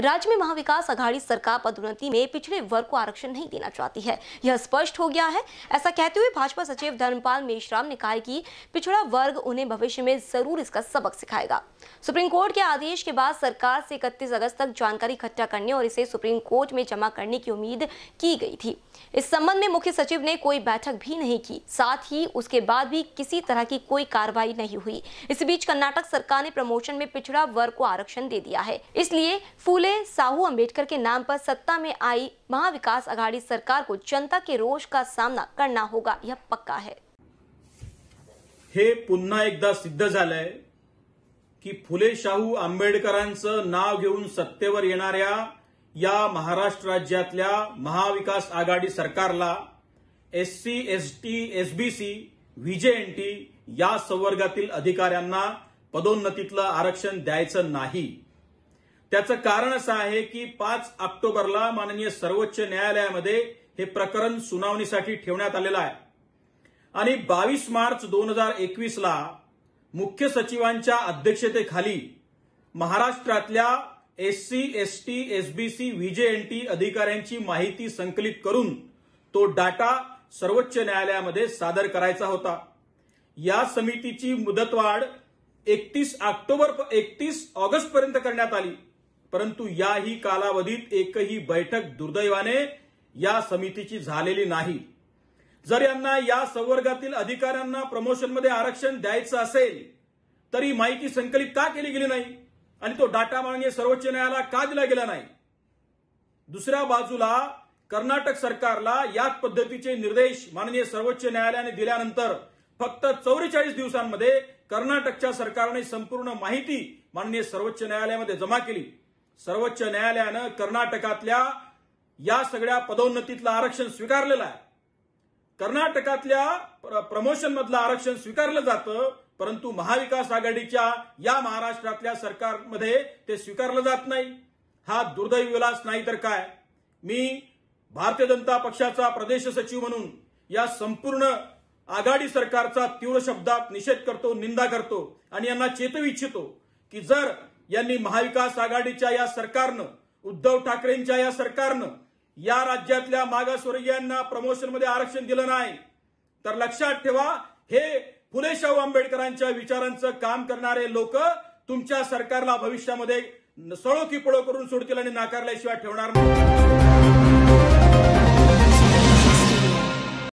राज्य में महाविकास आघाड़ी सरकार पदोन्नति में पिछड़े वर्ग को आरक्षण नहीं देना चाहती है यह स्पष्ट हो गया है ऐसा कहते हुए भाजपा सचिव धर्मपाल मेश्राम ने कहा कि पिछड़ा वर्ग उन्हें भविष्य में जरूर इसका सबक सिखाएगा सुप्रीम कोर्ट के आदेश के बाद सरकार से इकतीस अगस्त तक जानकारी इकट्ठा करने और इसे सुप्रीम कोर्ट में जमा करने की उम्मीद की गई थी इस संबंध में मुख्य सचिव ने कोई बैठक भी नहीं की साथ ही उसके बाद भी किसी तरह की कोई कार्रवाई नहीं हुई इस बीच कर्नाटक सरकार ने प्रमोशन में पिछड़ा वर्ग को आरक्षण दे दिया है इसलिए फूले फुले साहू अंबेडकर के नाम पर सत्ता में आई महाविकास आघाड़ी सरकार को जनता के रोष का सामना करना होगा यह पक्का है हे पुन्हा एकदा सिद्ध झालंय की फुले शाहू आंबेडकरांचं नाव घेऊन सत्तेवर येणाऱ्या या महाराष्ट्र राज्यातल्या महाविकास आघाडी सरकारला S C SC ST SBC VJNT या संवर्गातील अधिकाऱ्यांना पदोन्नतीतलं आरक्षण द्यायचं नाही त्याचं कारण असं आहे की पाच ऑक्टोबरला माननीय सर्वोच्च न्यायालयामध्ये हे प्रकरण सुनावणीसाठी ठेवण्यात आलेलं आहे आणि बावीस मार्च दोन हजार एकवीसला मुख्य सचिवांच्या अध्यक्षतेखाली महाराष्ट्रातल्या एससी एसटी एसबीसी टी अधिकाऱ्यांची माहिती संकलित करून तो डाटा सर्वोच्च न्यायालयामध्ये सादर करायचा होता या समितीची मुदतवाढ एकतीस ऑक्टोबर एकतीस ऑगस्ट पर्यंत करण्यात आली परंतु याही कालावधीत एकही बैठक दुर्दैवाने या समितीची झालेली नाही जर यांना या संवर्गातील अधिकाऱ्यांना प्रमोशनमध्ये आरक्षण द्यायचं असेल तरी माहिती संकलित का केली गेली नाही आणि तो डाटा मागे सर्वोच्च न्यायालयाला का दिला गेला नाही दुसऱ्या बाजूला कर्नाटक सरकारला याच पद्धतीचे निर्देश माननीय सर्वोच्च न्यायालयाने दिल्यानंतर फक्त चौवेचाळीस दिवसांमध्ये कर्नाटकच्या सरकारने संपूर्ण माहिती माननीय सर्वोच्च न्यायालयामध्ये जमा केली सर्वोच्च न्यायालयानं कर्नाटकातल्या या सगळ्या पदोन्नतीतलं आरक्षण स्वीकारलेलं आहे कर्नाटकातल्या प्रमोशन मधलं आरक्षण स्वीकारलं जातं परंतु महाविकास आघाडीच्या या महाराष्ट्रातल्या सरकारमध्ये ते स्वीकारलं जात नाही हा दुर्दैवी विलास नाही तर काय मी भारतीय जनता पक्षाचा प्रदेश सचिव म्हणून या संपूर्ण आघाडी सरकारचा तीव्र शब्दात निषेध करतो निंदा करतो आणि यांना चेतवू इच्छितो की जर यांनी महाविकास आघाडीच्या या सरकारनं उद्धव ठाकरेंच्या या सरकारनं या राज्यातल्या मागासवर्गीयांना प्रमोशनमध्ये आरक्षण दिलं नाही तर लक्षात ठेवा हे फुले आंबेडकरांच्या विचारांचं काम करणारे लोक तुमच्या सरकारला भविष्यामध्ये सळो की पळो करून सोडतील आणि नाकारल्याशिवाय ठेवणार नाही